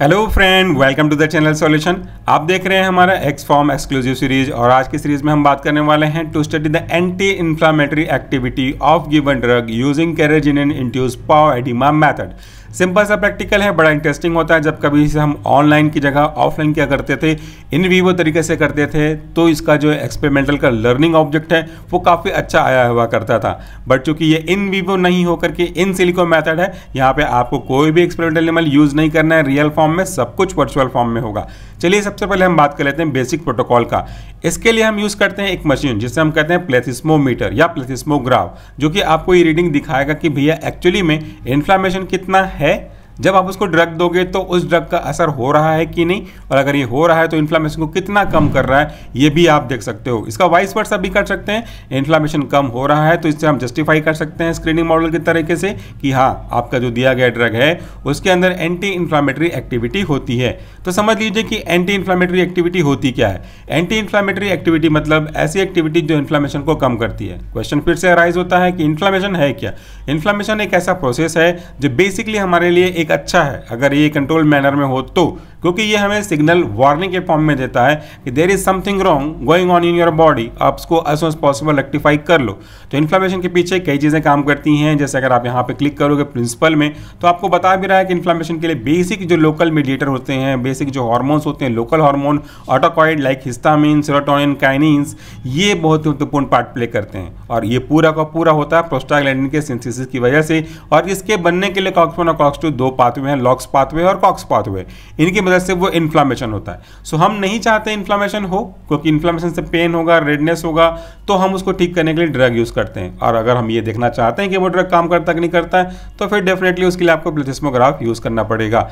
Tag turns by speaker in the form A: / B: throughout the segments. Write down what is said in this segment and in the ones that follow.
A: Hello friend welcome to the channel solution आप देख रहे हैं हमारा एक्स फॉर्म एक्सक्लूसिव सीरीज और आज की सीरीज में हम बात करने वाले हैं to study the anti inflammatory activity of given drug using carrageenan induced paw edema method simple सा प्रैक्टिकल है बड़ा इंटरेस्टिंग होता है जब कभी से हम ऑनलाइन की जगह ऑफलाइन क्या करते थे इन वीवो तरीके से करते थे तो इसका जो एक्सपेरिमेंटल का लर्निंग ऑब्जेक्ट है वो काफ़ी अच्छा आया हुआ करता था बट चूंकि ये इन वीवो नहीं होकर के इन सिलिको मैथड है यहाँ पर आपको कोई भी एक्सपेरिमेंटल एनिमल यूज़ नहीं करना है रियल फॉर्म में सब कुछ वर्चुअल फॉर्म में होगा चलिए सबसे पहले हम बात कर लेते हैं बेसिक प्रोटोकॉल का इसके लिए हम यूज़ करते हैं एक मशीन जिसे हम कहते हैं प्लेथिस्मोमीटर या प्लेथिस्मोग्राफ जो कि आपको ये रीडिंग दिखाएगा कि भैया एक्चुअली में इन्फ्लामेशन कितना है ¿eh? जब आप उसको ड्रग दोगे तो उस ड्रग का असर हो रहा है कि नहीं और अगर ये हो रहा है तो इन्फ्लामेशन को कितना कम कर रहा है ये भी आप देख सकते हो इसका वाइस वर्सा भी कर सकते हैं इन्फ्लामेशन कम हो रहा है तो इससे हम जस्टिफाई कर सकते हैं स्क्रीनिंग मॉडल के तरीके से कि हाँ आपका जो दिया गया ड्रग है उसके अंदर एंटी इन्फ्लामेटरी एक्टिविटी होती है तो समझ लीजिए कि एंटी इन्फ्लामेटरी एक्टिविटी होती क्या है एंटी इन्फ्लामेटरी एक्टिविटी मतलब ऐसी एक्टिविटी जो इन्फ्लामेशन को कम करती है क्वेश्चन फिर से अराइज होता है कि इन्फ्लामेशन है क्या इन्फ्लामेशन एक ऐसा प्रोसेस है जो बेसिकली हमारे लिए एक एक अच्छा है अगर ये कंट्रोल मैनर में हो तो क्योंकि ये हमें सिग्नल वार्निंग के फॉर्म में देता है कि there is something wrong going on in your body आप उसको एज एज पॉसिबल रेक्टिफाई कर लो तो इन्फ्लामेशन के पीछे कई चीज़ें काम करती हैं जैसे अगर आप यहाँ पे क्लिक करोगे प्रिंसिपल में तो आपको बता भी रहा है कि इन्फ्लामेशन के लिए बेसिक जो लोकल मीडिएटर होते हैं बेसिक जो हॉर्मोन्स होते हैं local hormone autacoid like histamine serotonin kinins ये बहुत महत्वपूर्ण पार्ट प्ले करते हैं और ये पूरा का पूरा होता है प्रोस्टाग्लैंडिन के सिंथिसिस की वजह से और इसके बनने के लिए कॉक्स वन और कॉक्स टू दो पाथवे हैं लॉक्स पाथवे और कॉक्स पाथवे इनकी वजह से वो इन्फ्लामेशन होता है सो so, हम नहीं चाहते इन्फ्लामेशन हो क्योंकि इन्फ्लामेशन से पेन होगा रेडनेस होगा तो हम उसको ठीक करने के लिए ड्रग यूज़ करते हैं और अगर हम ये देखना चाहते हैं कि वो ड्रग काम करता कि नहीं करता है तो फिर डेफिनेटली उसके लिए आपको प्लेथिस्मोग्राफ यूज़ करना पड़ेगा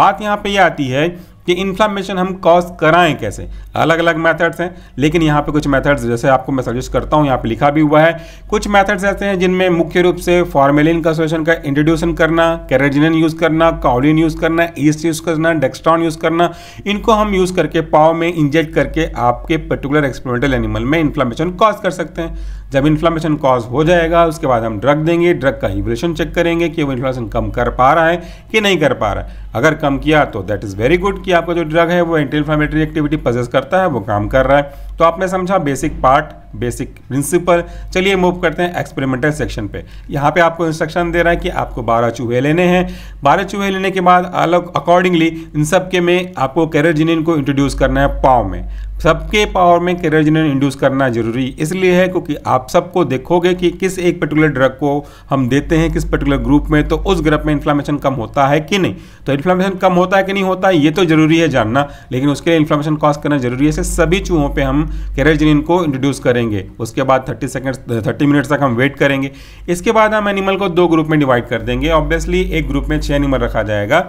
A: बात यहाँ पे ये यह आती है कि इन्फ्लामेशन हम कॉज कराएं कैसे अलग अलग मेथड्स हैं लेकिन यहाँ पे कुछ मेथड्स जैसे आपको मैं सजेस्ट करता हूँ यहाँ पे लिखा भी हुआ है कुछ मेथड्स ऐसे हैं जिनमें मुख्य रूप से फॉर्मेलिन का सोशन का इंट्रोड्यूशन करना कैरेजिन यूज़ करना काउलिन यूज़ करना ईस्ट यूज़ करना डेक्स्ट्रॉन यूज़ करना इनको हम यूज़ करके पाव में इंजेक्ट करके आपके पर्टिकुलर एक्सपेरिमेंटल एनिमल में इन्फ्लामेशन कॉज कर सकते हैं जब इन्फ्लामेशन कॉज हो जाएगा उसके बाद हम ड्रग देंगे ड्रग का हीब्रेशन चेक करेंगे कि वो इन्फ्लामेशन कम कर पा रहा है कि नहीं कर पा रहा है अगर कम किया तो दैट इज़ वेरी गुड कि आपका जो ड्रग है वो एंटी इन्फ्लामेटरी एक्टिविटी पजेस करता है वो काम कर रहा है तो आपने समझा बेसिक पार्ट बेसिक प्रिंसिपल चलिए मूव करते हैं एक्सपेरिमेंटल सेक्शन पे यहाँ पे आपको इंस्ट्रक्शन दे रहा है कि आपको बारह चूहे लेने हैं बारह चूहे लेने के बाद अलग अकॉर्डिंगली इन सब के में आपको कैरोजिनिन को इंट्रोड्यूस करना है पाव में सबके पावर में कैरोजिनिन इंड्यूस करना जरूरी इसलिए है क्योंकि आप सबको देखोगे कि किस एक पर्टिकुलर ड्रग को हम देते हैं किस पर्टिकुलर ग्रुप में तो उस ग्रुप में इन्फ्लामेशन कम होता है कि नहीं तो इन्फ्लामेशन कम होता है कि नहीं होता है ये तो जरूरी है जानना लेकिन उसके लिए इन्फ्लामेशन कॉज करना जरूरी है सभी चूहों पर हम कैरोजिनिन को इंट्रोड्यूस करेंगे करेंगे उसके बाद 30 सेकंड 30 मिनट तक हम वेट करेंगे इसके बाद हम एनिमल को दो ग्रुप में डिवाइड कर देंगे ऑब्वियसली एक ग्रुप में छः एनिमल रखा जाएगा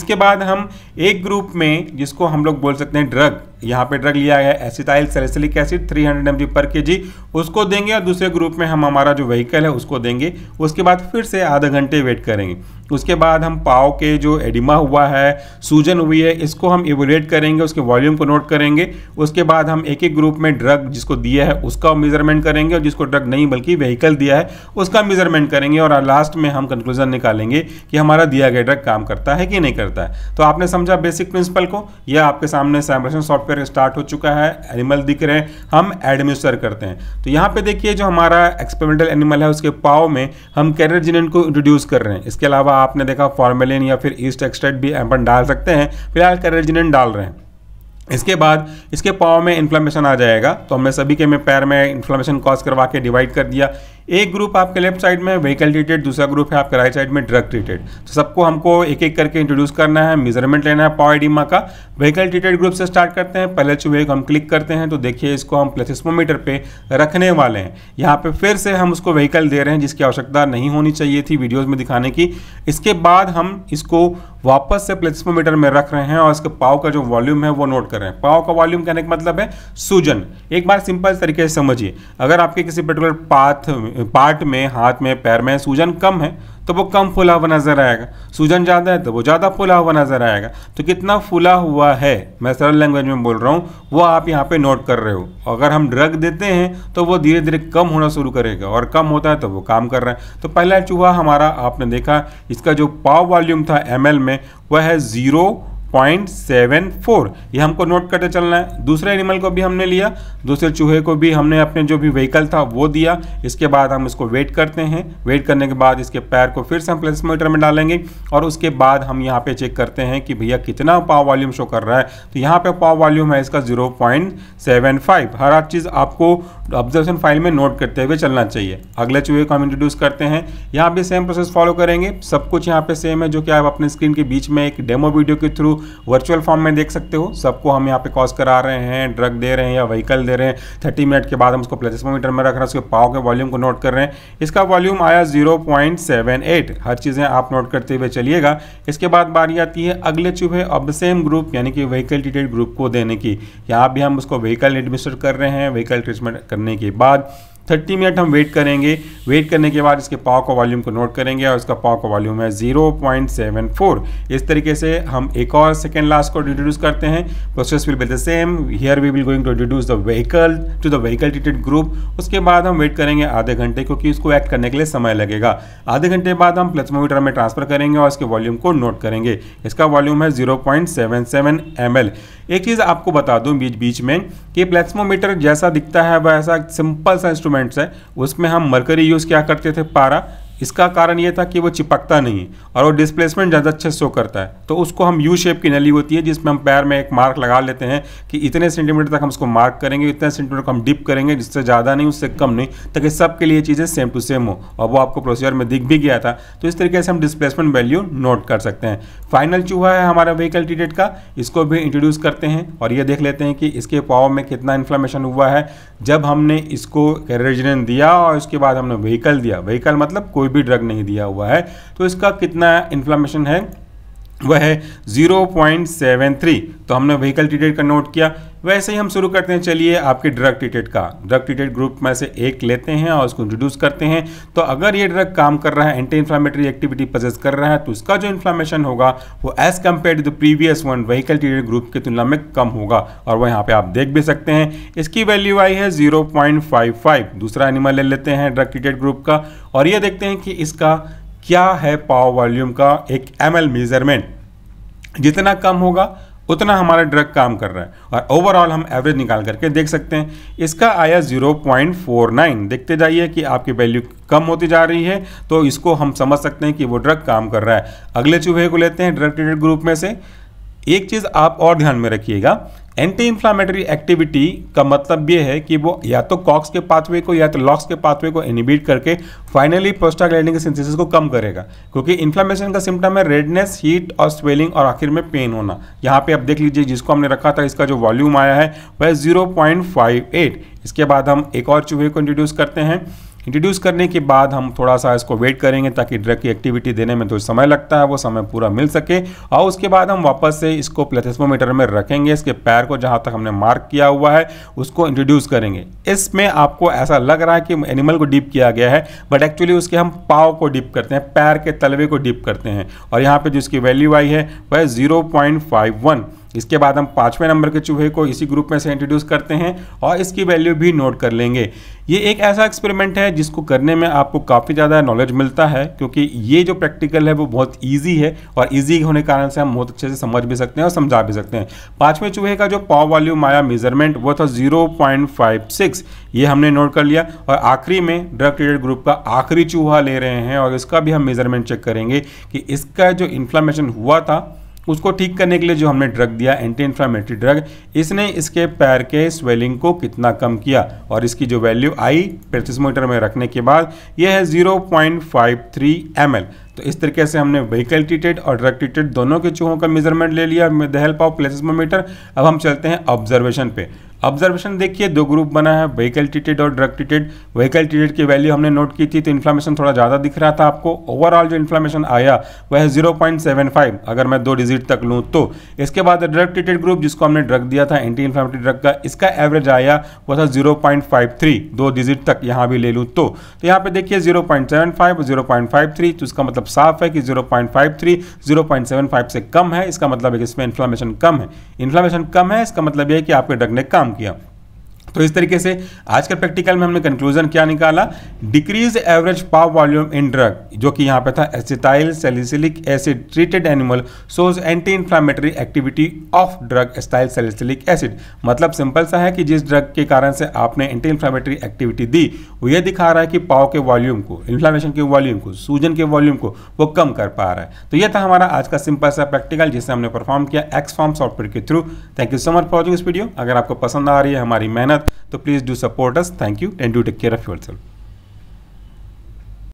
A: इसके बाद हम एक ग्रुप में जिसको हम लोग बोल सकते हैं ड्रग यहाँ पे ड्रग लिया गया एसिटाइल सेलेसिलिक एसिड 300 हंड्रेड पर के जी उसको देंगे और दूसरे ग्रुप में हम हमारा जो व्हीकल है उसको देंगे उसके बाद फिर से आधा घंटे वेट करेंगे उसके बाद हम पाव के जो एडिमा हुआ है सूजन हुई है इसको हम इवोलेट करेंगे उसके वॉल्यूम को नोट करेंगे उसके बाद हम एक एक ग्रुप में ड्रग जिसको दिया है उसका मेजरमेंट करेंगे और जिसको ड्रग नहीं बल्कि व्हीकल दिया है उसका मेजरमेंट करेंगे और लास्ट में हम कंक्लूजन निकालेंगे कि हमारा दिया गया ड्रग काम करता है कि नहीं करता है तो आपने समझा बेसिक प्रिंसिपल को यह आपके सामने सैमरेशन सॉफ्टवेयर सॉफ्टवेयर स्टार्ट हो चुका है एनिमल दिख रहे हैं हम एडमिनिस्टर करते हैं तो यहाँ पे देखिए जो हमारा एक्सपेरिमेंटल एनिमल है उसके पाव में हम कैरजिन को इंट्रोड्यूस कर रहे हैं इसके अलावा आपने देखा फॉर्मेलिन या फिर ईस्ट एक्सट्रेट भी अपन डाल सकते हैं फिलहाल कैरजिन डाल रहे हैं इसके बाद इसके पाव में इन्फ्लामेशन आ जाएगा तो हमने सभी के में पैर में इन्फ्लामेशन कॉज करवा के डिवाइड कर दिया एक ग्रुप आपके लेफ्ट साइड में व्हीकल रिलेटेड दूसरा ग्रुप है आपके राइट साइड में ड्रग रिलेटेड तो सबको हमको एक एक करके इंट्रोड्यूस करना है मेजरमेंट लेना है पावर डीमा का व्हीकल रिलेटेड ग्रुप से स्टार्ट करते हैं पहले चुहे हम क्लिक करते हैं तो देखिए इसको हम प्लेसिसमोमीटर पे रखने वाले हैं यहाँ पे फिर से हम उसको व्हीकल दे रहे हैं जिसकी आवश्यकता नहीं होनी चाहिए थी वीडियोज़ में दिखाने की इसके बाद हम इसको वापस से प्लेसिसमोमीटर में रख रहे हैं और इसके पाव का जो वॉल्यूम है वो नोट कर रहे हैं पाव का वॉल्यूम कहने का मतलब है सूजन एक बार सिंपल तरीके से समझिए अगर आपके किसी पर्टिकुलर पाथ पार्ट में हाथ में पैर में सूजन कम है तो वो कम फुला हुआ नज़र आएगा सूजन ज़्यादा है तो वो ज़्यादा फुला हुआ नज़र आएगा तो कितना फुला हुआ है मैं सरल लैंग्वेज में बोल रहा हूँ वो आप यहाँ पे नोट कर रहे हो अगर हम ड्रग देते हैं तो वो धीरे धीरे कम होना शुरू करेगा और कम होता है तो वो काम कर रहा है तो पहला चूहा हमारा आपने देखा इसका जो पाव वॉल्यूम था एम में वह है ज़ीरो पॉइंट सेवन फोर ये हमको नोट करते चलना है दूसरे एनिमल को भी हमने लिया दूसरे चूहे को भी हमने अपने जो भी व्हीकल था वो दिया इसके बाद हम इसको वेट करते हैं वेट करने के बाद इसके पैर को फिर से हम प्लेसमीटर में डालेंगे और उसके बाद हम यहाँ पे चेक करते हैं कि भैया कितना पाव वॉल्यूम शो कर रहा है तो यहाँ पर पाव वॉल्यूम है इसका जीरो पॉइंट सेवन फाइव हर आप चीज़ आपको ऑब्जर्वेशन फाइल में नोट करते हुए चलना चाहिए अगले चूहे को हम इंट्रोड्यूस करते हैं यहाँ भी सेम प्रोसेस फॉलो करेंगे सब कुछ यहाँ पर सेम है जो कि आप अपने स्क्रीन के बीच में एक डेमो वीडियो के थ्रू वर्चुअल फॉर्म में देख सकते हो सबको हम यहाँ पे कॉज करा रहे हैं ड्रग दे रहे हैं या व्हीकल दे रहे हैं थर्टी मिनट के बाद हम उसको प्लेसमोमीटर में रख रहे हैं उसके पाव के वॉल्यूम को नोट कर रहे हैं इसका वॉल्यूम आया जीरो हर चीज़ें आप नोट करते हुए चलिएगा इसके बाद बारी आती है अगले चुप है अब सेम ग्रुप यानी कि व्हीकल डिटेल ग्रुप को देने की यहाँ भी हम उसको व्हीकल एडमिनिस्टर कर रहे हैं व्हीकल ट्रीटमेंट करने के बाद थर्टी मिनट हम वेट करेंगे वेट करने के बाद इसके पाव का वॉल्यूम को नोट करेंगे और इसका पाव का वॉल्यूम है 0.74 इस तरीके से हम एक और सेकेंड लास्ट को रिड्यूस करते हैं process will be the same here we will going to reduce the vehicle to the vehicle treated group उसके बाद हम वेट करेंगे आधे घंटे क्योंकि उसको एक्ट करने के लिए समय लगेगा आधे घंटे बाद हम प्लेसमोमीटर में ट्रांसफर करेंगे और इसके वॉल्यूम को नोट करेंगे इसका वॉल्यूम है जीरो पॉइंट एक चीज़ आपको बता दूँ बीच बीच में कि प्लेसमोमीटर जैसा दिखता है वैसा सिंपल सा इंस्ट्रूमेंट इंस्ट्रूमेंट्स हैं उसमें हम मरकरी यूज़ क्या करते थे पारा इसका कारण ये था कि वो चिपकता नहीं और वो डिस्प्लेसमेंट ज़्यादा अच्छे शो करता है तो उसको हम यू शेप की नली होती है जिसमें हम पैर में एक मार्क लगा लेते हैं कि इतने सेंटीमीटर तक हम उसको मार्क करेंगे इतने सेंटीमीटर को हम डिप करेंगे जिससे ज़्यादा नहीं उससे कम नहीं ताकि सबके लिए चीज़ें सेम टू सेम हो और वो आपको प्रोसीजर में दिख भी गया था तो इस तरीके से हम डिस्प्लेसमेंट वैल्यू नोट कर सकते हैं फाइनल चूहा है हमारा व्हीकल टीडेट का इसको भी इंट्रोड्यूस करते हैं और ये देख लेते हैं कि इसके पाव में कितना इन्फ्लामेशन हुआ है जब हमने इसको रेजिडेंट दिया और उसके बाद हमने व्हीकल दिया व्हीकल मतलब कोई भी ड्रग नहीं दिया हुआ है तो इसका कितना इन्फ्लामेशन है वह है 0.73 तो हमने व्हीकल टिटेट का नोट किया वैसे ही हम शुरू करते हैं चलिए आपके ड्रग टिटेट का ड्रग टिटेट ग्रुप में से एक लेते हैं और उसको इंट्रोड्यूस करते हैं तो अगर ये ड्रग काम कर रहा है एंटी इन्फ्लामेटरी एक्टिविटी पजेस कर रहा है तो उसका जो इन्फ्लामेशन होगा वो as compare to the previous one vehicle टीटेड ग्रुप की तुलना में कम होगा और वह यहाँ पर आप देख भी सकते हैं इसकी वैल्यू आई है जीरो दूसरा एनिमल ले लेते हैं ड्रग टिटेट ग्रुप का और ये देखते हैं कि इसका क्या है पाव वॉल्यूम का एक एम मेजरमेंट जितना कम होगा उतना हमारा ड्रग काम कर रहा है और ओवरऑल हम एवरेज निकाल करके देख सकते हैं इसका आया 0.49 देखते जाइए कि आपकी वैल्यू कम होती जा रही है तो इसको हम समझ सकते हैं कि वो ड्रग काम कर रहा है अगले चूहे को लेते हैं ड्रग ट्रीटेड ग्रुप में से एक चीज़ आप और ध्यान में रखिएगा एंटी इन्फ्लामेटरी एक्टिविटी का मतलब ये है कि वो या तो कॉक्स के पाथवे को या तो लॉक्स के पाथवे को इनिबिट करके फाइनली प्रोस्टाग्लैंडिंग सिंथेसिस को कम करेगा क्योंकि इन्फ्लामेशन का सिम्टम है रेडनेस हीट और स्वेलिंग और आखिर में पेन होना यहाँ पे आप देख लीजिए जिसको हमने रखा था इसका जो वॉल्यूम आया है वह जीरो इसके बाद हम एक और चूहे को इंट्रोड्यूस करते हैं इंट्रोड्यूस करने के बाद हम थोड़ा सा इसको वेट करेंगे ताकि ड्रग की एक्टिविटी देने में जो तो समय लगता है वो समय पूरा मिल सके और उसके बाद हम वापस से इसको प्लेथेस्मोमीटर में रखेंगे इसके पैर को जहाँ तक हमने मार्क किया हुआ है उसको इंट्रोड्यूस करेंगे इसमें आपको ऐसा लग रहा है कि एनिमल को डीप किया गया है बट एक्चुअली उसके हम पाव को डीप करते हैं पैर के तलवे को डीप करते हैं और यहाँ पर जिसकी वैल्यू आई है वह ज़ीरो पॉइंट फाइव वन इसके बाद हम पाँचवें नंबर के चूहे को इसी ग्रुप में से इंट्रोड्यूस करते हैं और इसकी वैल्यू भी नोट कर लेंगे ये एक ऐसा एक्सपेरिमेंट है जिसको करने में आपको काफ़ी ज़्यादा नॉलेज मिलता है क्योंकि ये जो प्रैक्टिकल है वो बहुत ईजी है और ईजी होने के कारण से हम बहुत अच्छे से समझ भी सकते हैं और समझा भी सकते हैं पाँचवें चूहे का जो पाव वॉल्यूम माया मेजरमेंट वो था जीरो ये हमने नोट कर लिया और आखिरी में ड्रग ट्रेडेड ग्रुप का आखिरी चूहा ले रहे हैं और इसका भी हम मेजरमेंट चेक करेंगे कि इसका जो इन्फ्लामेशन हुआ था उसको ठीक करने के लिए जो हमने ड्रग दिया एंटी इन्फ्लामेटरी ड्रग इसने इसके पैर के स्वेलिंग को कितना कम किया और इसकी जो वैल्यू आई पेथिसमीटर में रखने के बाद यह है जीरो पॉइंट तो इस तरीके से हमने व्हीकल टीटेड और ड्रग टीटेड दोनों के चूहों का मेजरमेंट ले लिया द हेल्प ऑफ प्लेसिसमोमीटर अब हम चलते हैं ऑब्जर्वेशन पे ऑब्जर्वेशन देखिए दो ग्रुप बना है व्हीकल ट्रीटेड और ड्रग ट्रीटेड व्हीकल ट्रीटेड की वैल्यू हमने नोट की थी तो इन्फ्लामेशन थोड़ा ज़्यादा दिख रहा था आपको ओवरऑल जो इन्फ्लामेशन आया वह है 0.75 अगर मैं दो डिजिट तक लूँ तो इसके बाद ड्रग ट्रीटेड ग्रुप जिसको हमने ड्रग दिया था एंटी इन्फ्लामेटरी ड्रग का इसका एवरेज आया वह था जीरो दो डिजिट तक यहाँ भी ले लूँ तो, तो यहाँ पे देखिए जीरो पॉइंट तो इसका मतलब साफ है कि जीरो पॉइंट से कम है इसका मतलब इसमें इन्फ्लामेशन कम है इन्फ्लामेशन कम है इसका मतलब यह कि आपके ड्रग ने काम काम किया तो इस तरीके से आज के प्रैक्टिकल में हमने कंक्लूजन क्या निकाला decrease average paw volume in drug जो कि यहाँ पे था acetyl salicylic acid treated animal shows anti inflammatory activity of drug acetyl salicylic acid मतलब सिंपल सा है कि जिस ड्रग के कारण से आपने एंटी इन्फ्लामेटरी एक्टिविटी दी वो ये दिखा रहा है कि पाव के वॉल्यूम को इन्फ्लामेशन के वॉल्यूम को सूजन के वॉल्यूम को वो कम कर पा रहा है तो यह था हमारा आज का सिंपल सा प्रैक्टिकल जिसे हमने परफॉर्म किया एक्स फॉर्म सॉफ्टवेयर के through thank you so much for watching इस वीडियो अगर आपको पसंद आ रही है हमारी मेहनत So please do support us. Thank you and do take care of yourself.